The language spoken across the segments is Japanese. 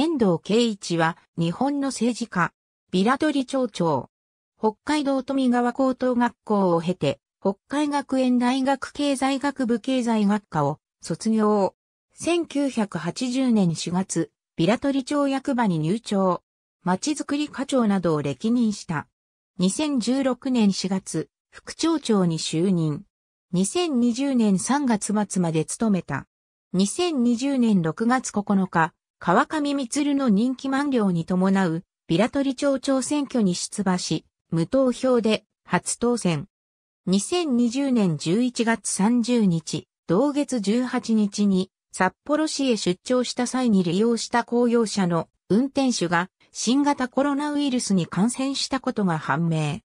遠藤圭一は日本の政治家、ビラトリ町長。北海道富川高等学校を経て、北海学園大学経済学部経済学科を卒業。1980年4月、ビラトリ町役場に入庁。町づくり課長などを歴任した。2016年4月、副町長に就任。2020年3月末まで務めた。2020年6月9日、川上光の人気満了に伴う、平取町長選挙に出馬し、無投票で初当選。2020年11月30日、同月18日に札幌市へ出張した際に利用した公用車の運転手が新型コロナウイルスに感染したことが判明。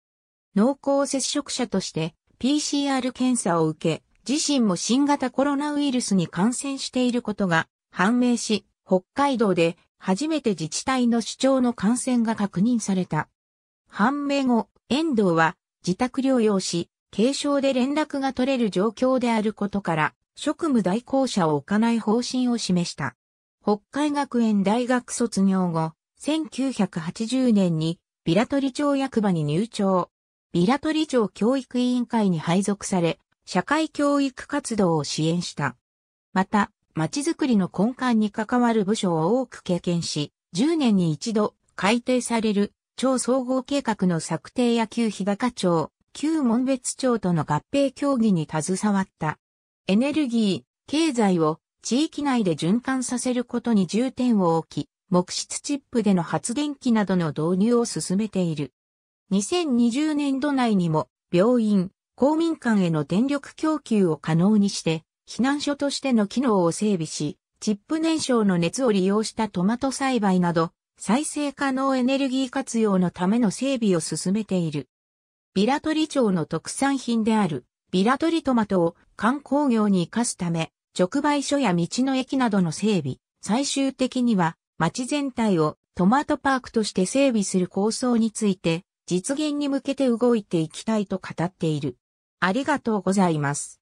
濃厚接触者として PCR 検査を受け、自身も新型コロナウイルスに感染していることが判明し、北海道で初めて自治体の主張の感染が確認された。判明後、遠藤は自宅療養し、軽症で連絡が取れる状況であることから、職務代行者を置かない方針を示した。北海学園大学卒業後、1980年にビラ取町役場に入庁。ビラ取町教育委員会に配属され、社会教育活動を支援した。また、町づくりの根幹に関わる部署を多く経験し、10年に一度改定される超総合計画の策定や旧日高町、旧門別町との合併協議に携わった。エネルギー、経済を地域内で循環させることに重点を置き、木質チップでの発電機などの導入を進めている。2020年度内にも病院、公民館への電力供給を可能にして、避難所としての機能を整備し、チップ燃焼の熱を利用したトマト栽培など、再生可能エネルギー活用のための整備を進めている。ビラトリ町の特産品である、ビラトリトマトを観光業に活かすため、直売所や道の駅などの整備、最終的には町全体をトマトパークとして整備する構想について、実現に向けて動いていきたいと語っている。ありがとうございます。